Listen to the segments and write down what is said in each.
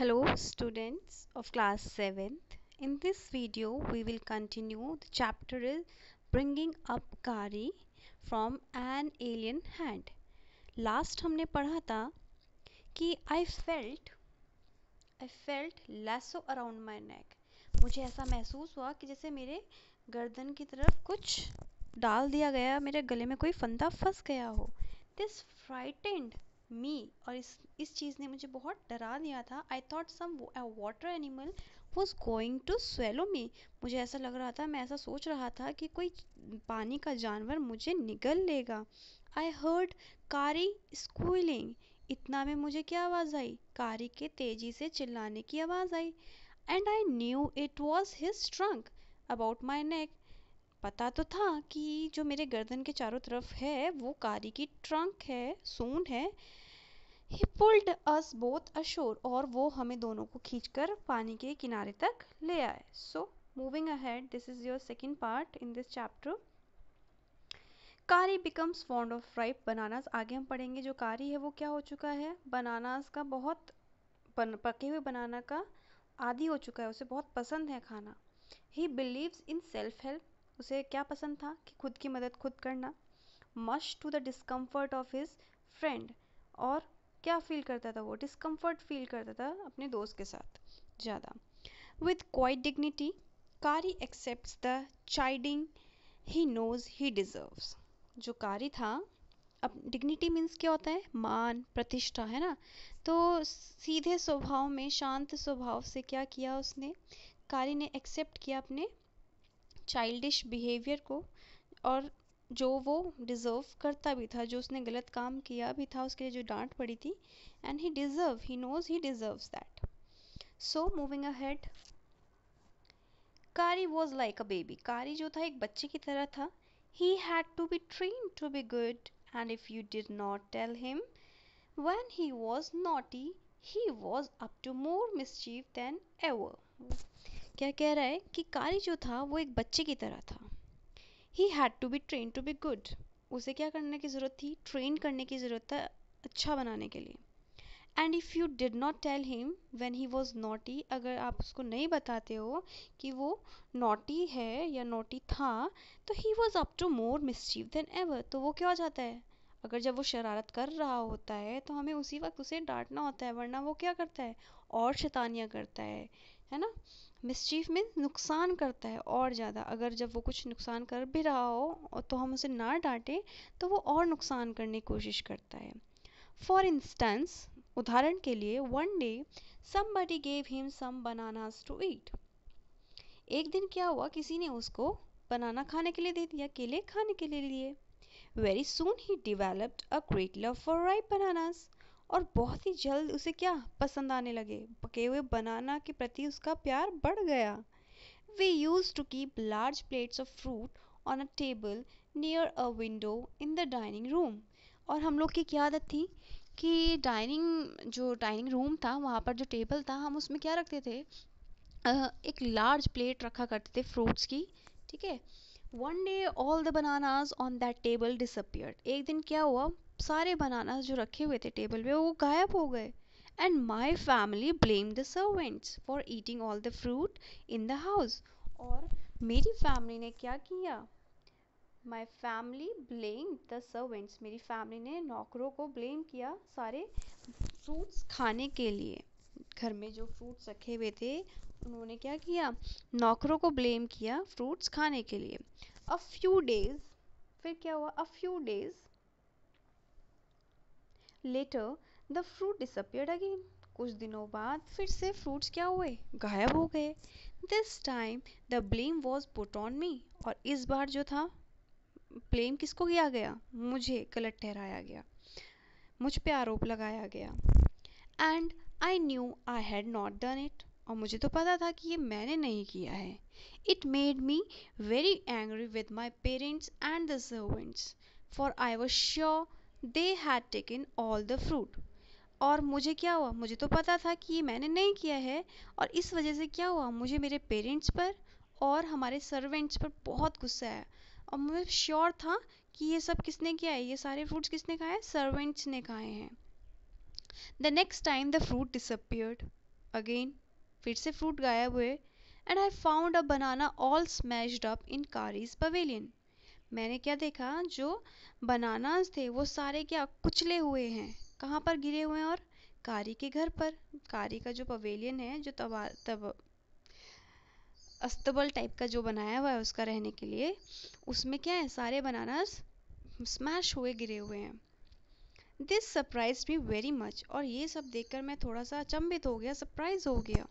Hello students of class 7th. In this video we will continue the chapter is bringing up Kari from an alien hand. Last हमने पढ़ा था कि I felt I felt lasso around my neck. मुझे ऐसा महसूस हुआ कि जैसे मेरे गर्दन की तरफ कुछ डाल दिया गया मेरे गले में कोई फंदा फंस गया हो दिस फ्राइटेंड मी और इस इस चीज़ ने मुझे बहुत डरा दिया था I thought some water animal was going to swallow me मुझे ऐसा लग रहा था मैं ऐसा सोच रहा था कि कोई पानी का जानवर मुझे निगल लेगा आई हर्ड कारी स्कूलिंग इतना में मुझे क्या आवाज़ आई कारी के तेज़ी से चिल्लाने की आवाज़ आई and I knew it was his trunk about my neck पता तो था कि जो मेरे गर्दन के चारों तरफ है वो कारी की ट्रंक है सूंड है he pulled us both ashore और वो हमें दोनों को खींचकर पानी के किनारे तक ले आए so moving ahead this is your second part in this chapter Kari becomes fond of ripe bananas आगे हम पढ़ेंगे जो कारी है वो क्या हो चुका है बनानास का बहुत बन, पके हुए बनाना का आदि हो चुका है उसे बहुत पसंद है खाना he believes in self help उसे क्या पसंद था कि खुद की मदद खुद करना must to the discomfort of his friend और क्या फील करता था वो डिसकम्फर्ट फील करता था अपने दोस्त के साथ ज़्यादा with quiet dignity Kari accept the chiding he knows he deserves जो कारी था अब डिग्निटी मीन्स क्या होता है मान प्रतिष्ठा है ना तो सीधे स्वभाव में शांत स्वभाव से क्या किया उसने कारी ने एक्सेप्ट किया अपने चाइल्डिश बिहेवियर को और जो वो डिज़र्व करता भी था जो उसने गलत काम किया भी था उसके लिए जो डांट पड़ी थी and he deserve he knows he deserve that so moving ahead Kari was like a baby Kari जो था एक बच्चे की तरह था he had to be train to be good and if you did not tell him when he was naughty he was up to more mischief than ever क्या कह रहा है कि कारी जो था वो एक बच्चे की तरह था he had to be train to be good उसे क्या करने की ज़रूरत थी ट्रेन करने की ज़रूरत था अच्छा बनाने के लिए and if you did not tell him when he was naughty अगर आप उसको नहीं बताते हो कि वो नोटी है या नोटी था तो he was up to more mischief than ever तो वो क्या हो जाता है अगर जब वो शरारत कर रहा होता है तो हमें उसी वक्त उसे डांटना होता है वरना वो क्या करता है और शैतानियाँ करता है है ना मिसचीफ में नुकसान करता है और ज़्यादा अगर जब वो कुछ नुकसान कर भी रहा हो तो हम उसे ना डांटें तो वो और नुकसान करने की कोशिश करता है फॉर इंस्टेंस उदाहरण के लिए one day somebody gave him some bananas to eat एक दिन क्या हुआ किसी ने उसको बनाना खाने के लिए दे दिया केले खाने के लिए लिए very soon he developed a great love for ripe bananas और बहुत ही जल्द उसे क्या पसंद आने लगे पके हुए बनाना के प्रति उसका प्यार बढ़ गया we used to keep large plates of fruit on a table near a window in the dining room और हम लोग की क्या आदत थी कि डाइनिंग जो डाइनिंग रूम था वहाँ पर जो टेबल था हम उसमें क्या रखते थे एक लार्ज प्लेट रखा करते थे फ्रूट्स की ठीक है one day all the bananas on that table disappear एक दिन क्या हुआ सारे बनानाज जो रखे हुए थे टेबल पे वो गायब हो गए and my family blame the servants for eating all the fruit in the house और मेरी फैमिली ने क्या किया my family blame the servants मेरी फैमिली ने नौकरों को ब्लेम किया सारे फ्रूट्स खाने के लिए घर में जो फ्रूट्स रखे हुए थे उन्होंने क्या किया नौकरों को ब्लेम किया फ्रूट्स खाने के लिए अ फ्यू डेज फिर क्या हुआ a few days later the fruit disappeared again कुछ दिनों बाद फिर से फ्रूट्स क्या हुए गायब हो गए this time the blame was put on me और इस बार जो था ब्लेम किसको किया गया मुझे गलत ठहराया गया मुझ पे आरोप लगाया गया and I knew I had not done it और मुझे तो पता था कि ये मैंने नहीं किया है it made me very angry with my parents and the servants for I was sure they had taken all the fruit और मुझे क्या हुआ मुझे तो पता था कि ये मैंने नहीं किया है और इस वजह से क्या हुआ मुझे मेरे पेरेंट्स पर और हमारे सर्वेंट्स पर बहुत गुस्सा आया और मुझे श्योर था कि ये सब किसने किया है ये सारे फ्रूट्स किसने खाए हैं सर्वेंट्स ने खाए हैं the next time the fruit disappeared again फिर से फ्रूट गायब हुए and I found a banana all smashed up in Kari's pavilion मैंने क्या देखा जो बनानास थे वो सारे क्या कुचले हुए हैं कहाँ पर गिरे हुए हैं और कारी के घर पर कारी का जो पवेलियन है जो तबा तब अस्तबल टाइप का जो बनाया हुआ है उसका रहने के लिए उसमें क्या है सारे बनानास स्मैश हुए गिरे हुए हैं this surprise me very much और ये सब देखकर मैं थोड़ा सा अचंभित हो गया सरप्राइज हो गया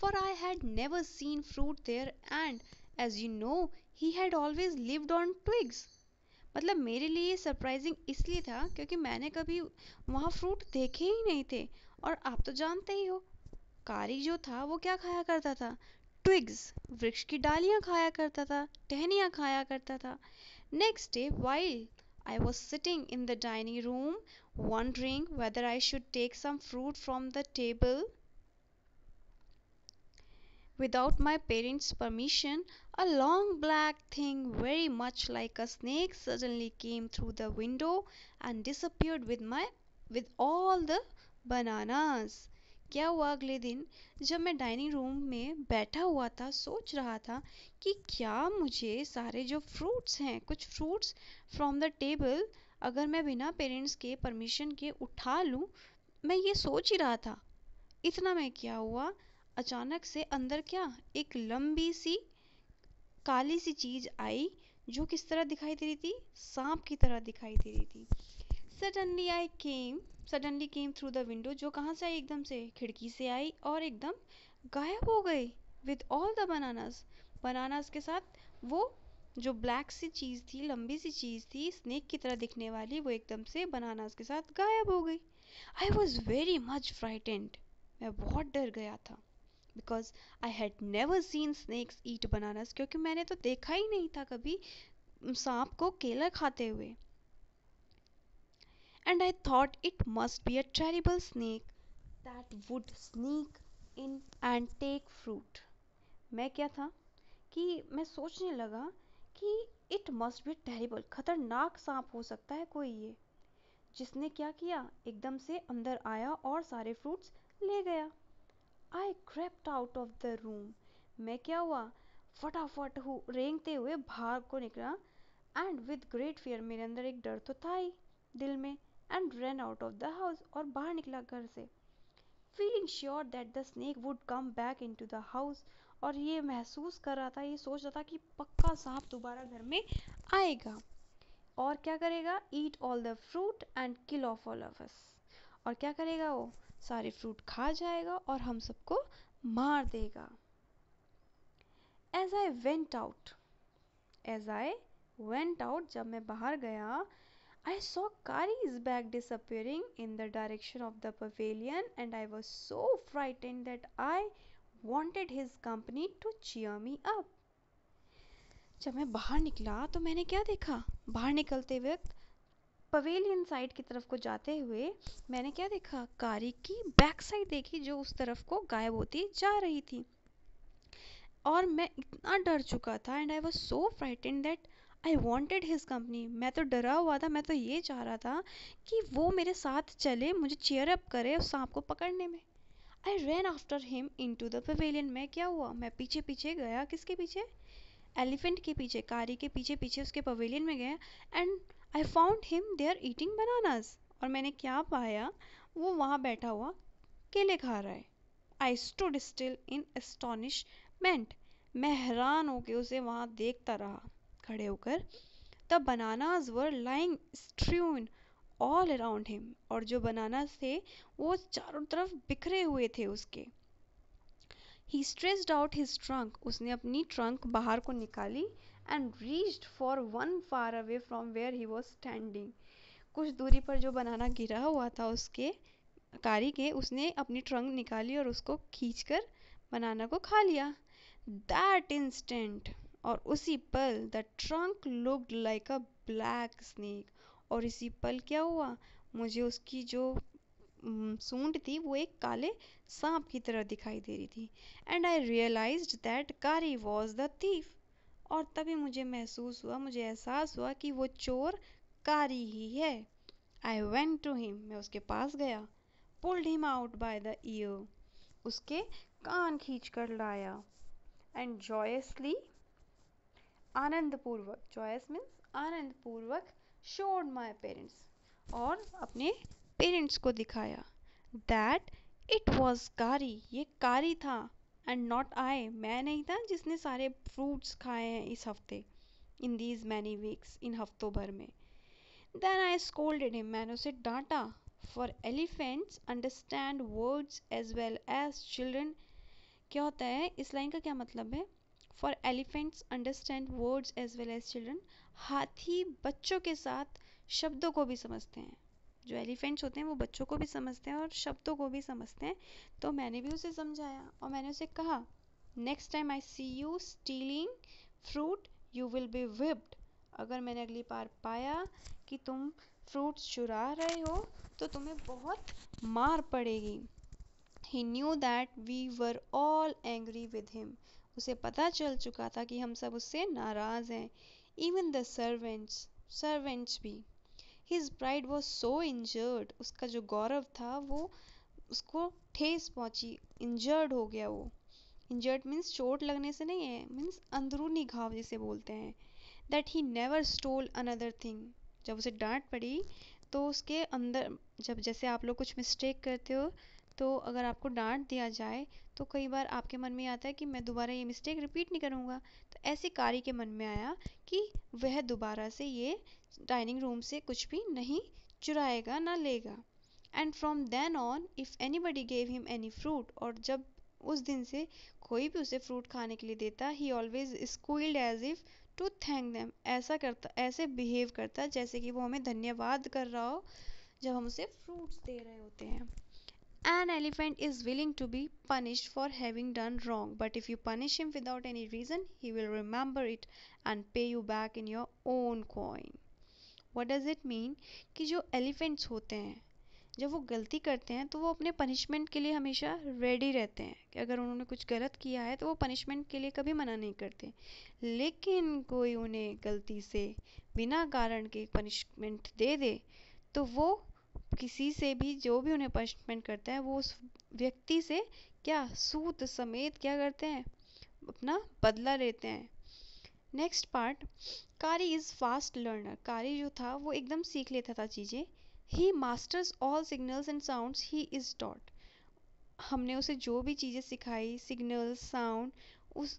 for I had never seen fruit there and as you know he had always lived on twigs मतलब मेरे लिए सरप्राइजिंग इसलिए था क्योंकि मैंने कभी वहाँ फ्रूट देखे ही नहीं थे और आप तो जानते ही हो कारी जो था वो क्या खाया करता था ट्विग्स वृक्ष की डालियाँ खाया करता था टहनियाँ खाया करता था next day while I was sitting in the dining room wondering whether I should take some fruit from the table. Without my parents' permission, a long black thing, very much like a snake, suddenly came through the window and disappeared with my with all the bananas. क्या हुआ अगले दिन जब मैं dining room में बैठा हुआ था सोच रहा था कि क्या मुझे सारे जो फ्रूट्स हैं कुछ फ्रूट्स फ्रॉम द टेबल अगर मैं बिना पेरेंट्स के परमिशन के उठा लूँ मैं ये सोच ही रहा था इतना मैं क्या हुआ अचानक से अंदर क्या एक लंबी सी काली सी चीज़ आई जो किस तरह दिखाई दे रही थी सांप की तरह दिखाई दे रही थी suddenly I came suddenly came through the window जो कहाँ से आई एकदम से खिड़की से आई और एकदम गायब हो गई with all the bananas bananas के साथ वो जो ब्लैक सी चीज़ थी लंबी सी चीज़ थी स्नेक की तरह दिखने वाली वो एकदम से बनानास के साथ गायब हो गई I was very much frightened मैं बहुत डर गया था because I had never seen snakes eat bananas क्योंकि मैंने तो देखा ही नहीं था कभी सांप को केला खाते हुए and I thought it must be a terrible snake that would sneak in and take fruit मैं क्या था कि मैं सोचने लगा कि इट मस्ट बी टेरिबल खतरनाक सांप हो सकता है कोई ये जिसने क्या किया एकदम से अंदर आया और सारे फ्रूट्स ले गया I crept out of the room मैं क्या हुआ फटाफट हु रेंगते हुए भाग को निकला एंड विद ग्रेट फियर मेरे अंदर एक डर तो था ही दिल में and ran out of the house और बाहर निकला घर से feeling sure that the snake would come back into the house और ये महसूस कर रहा था ये सोच रहा था कि पक्का सांप दोबारा घर में आएगा और क्या करेगा eat all the fruit and kill off all of us और क्या करेगा वो सारे फ्रूट खा जाएगा और हम सबको मार देगा as I went out as I went out जब मैं बाहर गया I saw Kari's back disappearing in the direction of the pavilion and I was so frightened that I wanted his company to cheer me up जब मैं बाहर निकला तो मैंने क्या देखा बाहर निकलते वक्त पवेलियन साइड की तरफ को जाते हुए मैंने क्या देखा कारी की बैक साइड देखी जो उस तरफ को गायब होती जा रही थी और मैं इतना डर चुका था and I was so frightened that I wanted his company मैं तो डरा हुआ था मैं तो ये चाह रहा था कि वो मेरे साथ चले मुझे चेयर अप करे उस सांप को पकड़ने में I ran after him into the pavilion मैं क्या हुआ मैं पीछे पीछे गया किसके पीछे एलिफेंट के पीछे कारी के पीछे पीछे उसके पवेलियन में गया and I found him there eating bananas और मैंने क्या पाया वो वहाँ बैठा हुआ केले खा रहा है I stood still in astonishment मैं हैरान होकर उसे वहाँ देखता रहा खड़े होकर the bananas were lying strewn all around him और जो बनाना थे वो चारों तरफ बिखरे हुए थे उसके he stretched out his trunk उसने अपनी ट्रंक बाहर को निकाली and reached for one far away from where he was standing कुछ दूरी पर जो बनाना गिरा हुआ था उसके कारी के उसने अपनी ट्रंक निकाली और उसको खींच कर बनाना को खा लिया दैट इंस्टेंट और उसी पल the trunk looked like a black snake और इसी पल क्या हुआ मुझे उसकी जो सूंड थी वो एक काले सांप की तरह दिखाई दे रही थी and I realize that Kari was the thief और तभी मुझे महसूस हुआ मुझे एहसास हुआ कि वो चोर कारी ही है आई वेंट टू हिम मैं उसके पास गया pulled him out by the ear उसके कान खींच कर लाया एंड जॉयसली आनंदपूर्वक जॉयस मीन्स आनंदपूर्वक शोड माई पेरेंट्स और अपने पेरेंट्स को दिखाया दैट इट वॉज कारी ये कारी था एंड नॉट आई मैं नहीं था जिसने सारे फ्रूट्स खाए हैं इस हफ्ते इन दीज मैनी वीक्स इन हफ्तों भर में देन आई स्कोल्डेड हिम मैंने उसे डांटा for elephants understand words as well as children क्या होता है इस लाइन का क्या मतलब है for elephants understand words as well as children हाथी बच्चों के साथ शब्दों को भी समझते हैं जो एलिफेंट्स होते हैं वो बच्चों को भी समझते हैं और शब्दों को भी समझते हैं तो मैंने भी उसे समझाया और मैंने उसे कहा next time I see you stealing fruit you will be whipped अगर मैंने अगली बार पाया कि तुम फ्रूट चुरा रहे हो तो तुम्हें बहुत मार पड़ेगी he knew that we were all angry with him उसे पता चल चुका था कि हम सब उससे नाराज़ हैं इवन द सर्वेंट्स सर्वेंट्स भी his pride was so injured उसका जो गौरव था वो उसको ठेस पहुंची इंजर्ड हो गया वो इंजर्ड मीन्स चोट लगने से नहीं है मीन्स अंदरूनी घाव जिसे बोलते हैं that he never stole another thing जब उसे डांट पड़ी तो उसके अंदर जब जैसे आप लोग कुछ मिस्टेक करते हो तो अगर आपको डांट दिया जाए तो कई बार आपके मन में आता है कि मैं दोबारा ये मिस्टेक रिपीट नहीं करूँगा तो ऐसे कारी के मन में आया कि वह दोबारा से ये डाइनिंग रूम से कुछ भी नहीं चुराएगा ना लेगा and from then on if anybody gave him any fruit और जब उस दिन से कोई भी उसे फ्रूट खाने के लिए देता he always schooled as if to thank them ऐसा करता ऐसे बिहेव करता जैसे कि वो हमें धन्यवाद कर रहा हो जब हम उसे फ्रूट्स दे रहे होते हैं An elephant is willing to be punished for having done wrong, but if you punish him without any reason, he will remember it and pay you back in your own coin. What does it mean? कि जो elephants होते हैं जब वो गलती करते हैं तो वो अपने पनिशमेंट के लिए हमेशा रेडी रहते हैं कि अगर उन्होंने कुछ गलत किया है तो वो पनिशमेंट के लिए कभी मना नहीं करते लेकिन कोई उन्हें गलती से बिना कारण के पनिशमेंट दे दे तो वो किसी से भी जो भी उन्हें पनिशमेंट करता है वो उस व्यक्ति से क्या सूत समेत क्या करते हैं अपना बदला लेते हैं next part Kari is fast learner Kari जो था वो एकदम सीख लेता था चीज़ें he masters all signals and sounds he is taught हमने उसे जो भी चीज़ें सिखाई सिग्नल साउंड उस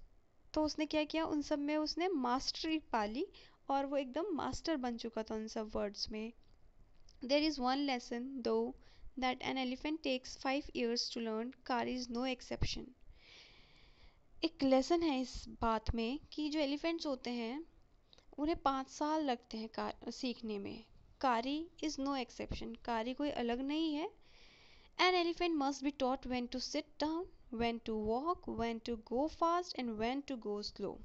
तो उसने क्या किया उन सब में उसने मास्टरी पाली और वो एकदम मास्टर बन चुका था उन सब वर्ड्स में There is one lesson, though, that an elephant takes five years to learn Kari is no exception एक लेसन है इस बात में कि जो एलिफेंट्स होते हैं उन्हें पाँच साल लगते हैं कार सीखने में कारी इज़ नो एक्सेप्शन कारी कोई अलग नहीं है an elephant must be taught when to sit down when to walk when to go fast and when to go slow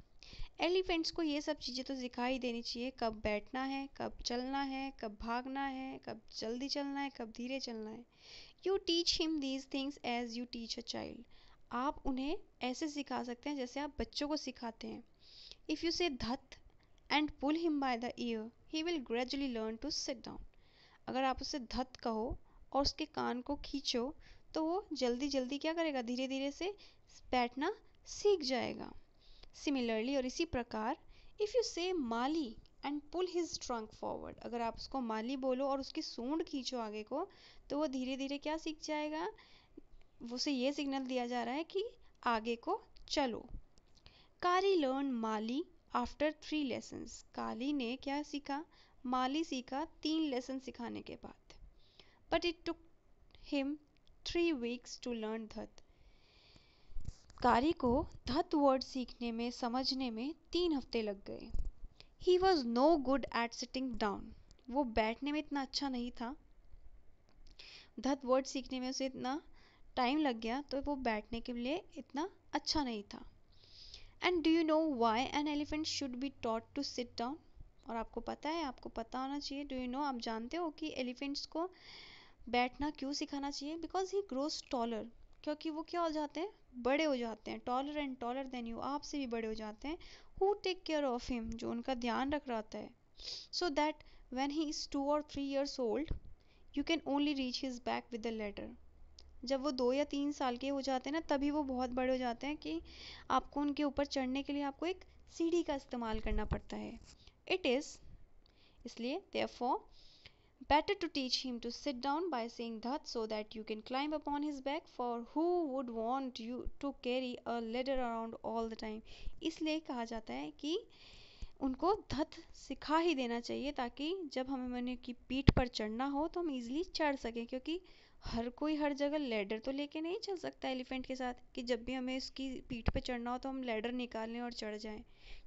elephants को ये सब चीज़ें तो दिखाई देनी चाहिए कब बैठना है कब चलना है कब भागना है कब जल्दी चलना है कब धीरे चलना है you teach him these things as you teach a child आप उन्हें ऐसे सिखा सकते हैं जैसे आप बच्चों को सिखाते हैं इफ़ यू से धत and pull him by the ear he will gradually learn to sit down अगर आप उसे धत कहो और उसके कान को खींचो तो वो जल्दी जल्दी क्या करेगा धीरे धीरे से बैठना सीख जाएगा सिमिलरली और इसी प्रकार इफ़ यू से माली and pull his trunk forward अगर आप उसको माली बोलो और उसकी सूंड खींचो आगे को तो वो धीरे धीरे क्या सीख जाएगा उसे ये सिग्नल दिया जा रहा है कि आगे को चलो कारी लर्न माली आफ्टर थ्री लेसन्स काली ने क्या सीखा माली सीखा तीन लेसन सिखाने के बाद but it took him three weeks to learn धत कारी को धत वर्ड सीखने में समझने में तीन हफ्ते लग गए he was no good at sitting down वो बैठने में इतना अच्छा नहीं था धत वर्ड सीखने में उसे इतना टाइम लग गया तो वो बैठने के लिए इतना अच्छा नहीं था and do you know why an elephant should be taught to sit down और आपको पता है आपको पता होना चाहिए डू यू नो आप जानते हो कि एलिफेंट्स को बैठना क्यों सिखाना चाहिए बिकॉज ही ग्रोज टॉलर क्योंकि वो क्या हो जाते हैं बड़े हो जाते हैं taller and taller than you आपसे भी बड़े हो जाते हैं who take care of him जो उनका ध्यान रख रहा था so that when he is two or three years old you can only reach his back with the ladder जब वो दो या तीन साल के हो जाते हैं ना तभी वो बहुत बड़े हो जाते हैं कि आपको उनके ऊपर चढ़ने के लिए आपको एक सीढ़ी का इस्तेमाल करना पड़ता है इट इज़ इसलिए therefore Better to teach him to sit down by saying that so that you can climb upon his back, for who would want you to carry a ladder around all the time? इसलिए कहा जाता है कि उनको धत सिखा ही देना चाहिए ताकि जब हमें उनकी पीठ पर चढ़ना हो तो हम इजीली चढ़ सकें क्योंकि हर कोई हर जगह लेडर तो लेके नहीं चल सकता एलिफेंट के साथ कि जब भी हमें उसकी पीठ पे चढ़ना हो तो हम लेडर निकालें और चढ़ जाएं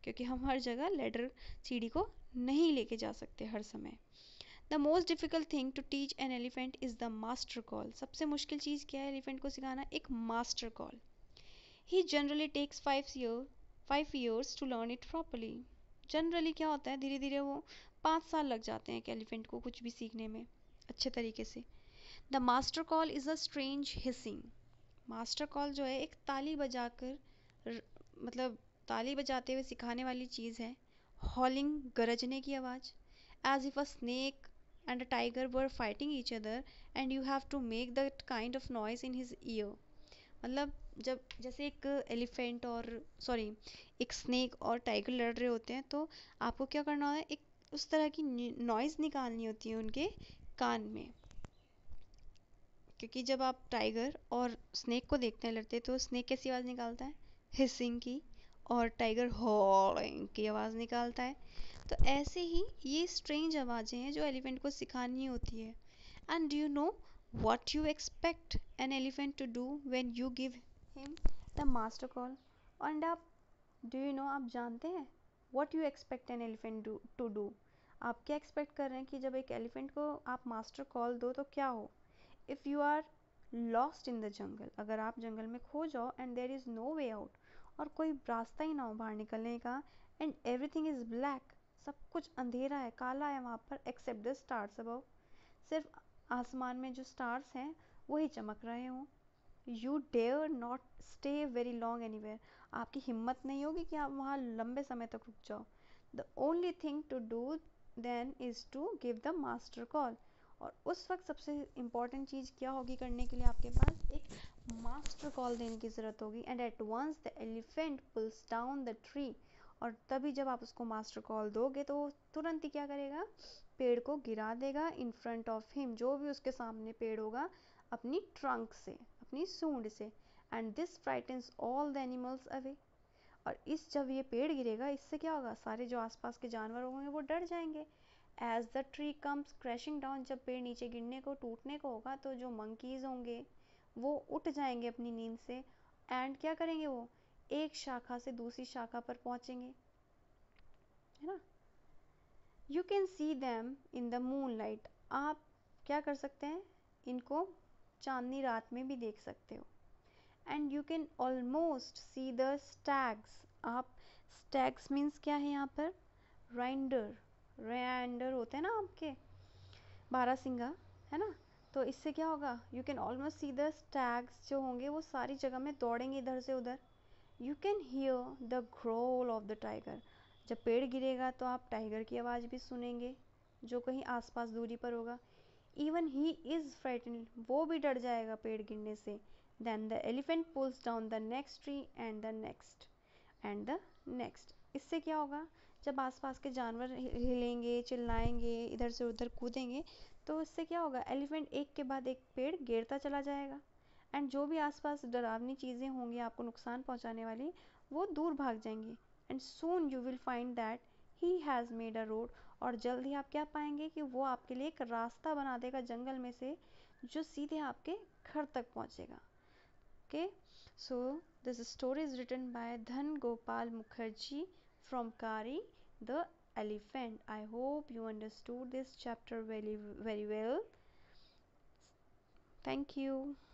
क्योंकि हम हर जगह लेडर सीढ़ी को नहीं लेके जा सकते हर समय the most difficult thing to teach an elephant is the master call सबसे मुश्किल चीज़ क्या है एलिफेंट को सिखाना एक master call he generally takes five year five years to learn it properly generally क्या होता है धीरे धीरे वो पाँच साल लग जाते हैं एक एलिफेंट को कुछ भी सीखने में अच्छे तरीके से the master call is a strange hissing master call जो है एक ताली बजा कर मतलब ताली बजाते हुए सिखाने वाली चीज़ है हॉलिंग गरजने की आवाज़ as if a snake and a tiger were fighting each other and you have to make that kind of noise in his ear मतलब जब जैसे एक एलिफेंट और सॉरी एक स्नेक और टाइगर लड़ रहे होते हैं तो आपको क्या करना होता है एक उस तरह की नॉइज़ निकालनी होती है उनके कान में क्योंकि जब आप टाइगर और स्नेक को देखते हैं लड़ते हैं तो स्नेक कैसी आवाज़ निकालता है हिसिंग की और टाइगर हॉलिंग की आवाज़ निकालता है तो ऐसे ही ये स्ट्रेंज आवाज़ें हैं जो एलिफेंट को सिखानी होती है and do you know what you expect an elephant to do when you give him the master call and आप डू यू नो आप जानते हैं what you expect an elephant to do आप क्या एक्सपेक्ट कर रहे हैं कि जब एक एलिफेंट को आप मास्टर कॉल दो तो क्या हो if you are lost in the jungle अगर आप जंगल में खो जाओ and there is no way out और कोई रास्ता ही ना हो बाहर निकलने का and everything is black सब कुछ अंधेरा है काला है वहाँ पर एक्सेप्ट द स्टार्स अबव सिर्फ आसमान में जो स्टार्स हैं वही चमक रहे हों you dare not stay very long anywhere आपकी हिम्मत नहीं होगी कि आप वहाँ लंबे समय तक रुक जाओ the only thing to do then is to give the master call और उस वक्त सबसे इम्पॉर्टेंट चीज़ क्या होगी करने के लिए आपके पास एक मास्टर कॉल देने की ज़रूरत होगी and at once the elephant pulls down the tree और तभी जब आप उसको मास्टर कॉल दोगे तो तुरंत ही क्या करेगा पेड़ को गिरा देगा इन फ्रंट ऑफ हिम जो भी उसके सामने पेड़ होगा अपनी ट्रंक से अपनी सूंड से and this frightens all the animals away और इस जब ये पेड़ गिरेगा इससे क्या होगा सारे जो आसपास के जानवर होंगे वो डर जाएंगे as the tree comes crashing down जब पेड़ नीचे गिरने को टूटने को होगा तो जो मंकीज होंगे वो उठ जाएंगे अपनी नींद से एंड क्या करेंगे वो एक शाखा से दूसरी शाखा पर पहुंचेंगे है ना you can see them in the moonlight आप क्या कर सकते हैं इनको चांदनी रात में भी देख सकते हो and you can almost see the stags आप स्टैग्स मीन्स क्या है यहाँ पर राइंडर रैंडर होते हैं ना आपके बारह सिंगा है ना तो इससे क्या होगा you can almost see the stags जो होंगे वो सारी जगह में दौड़ेंगे इधर से उधर you can hear the growl of the tiger जब पेड़ गिरेगा तो आप टाइगर की आवाज़ भी सुनेंगे जो कहीं आसपास दूरी पर होगा इवन ही इज़ फ्राइटन वो भी डर जाएगा पेड़ गिरने से then the elephant pulls down the next tree and the next and the next इससे क्या होगा जब आसपास के जानवर हिलेंगे चिल्लाएंगे इधर से उधर कूदेंगे तो इससे क्या होगा एलिफेंट एक के बाद एक पेड़ गिरता चला जाएगा एंड जो भी आसपास डरावनी चीज़ें होंगी आपको नुकसान पहुंचाने वाली वो दूर भाग जाएंगी and soon you will find that he has made a road और जल्द ही आप क्या पाएंगे कि वो आपके लिए एक रास्ता बना देगा जंगल में से जो सीधे आपके घर तक पहुँचेगा okay so this story is written by Dhan Gopal Mukerji from Kari the elephant I hope you understood this chapter very very well thank you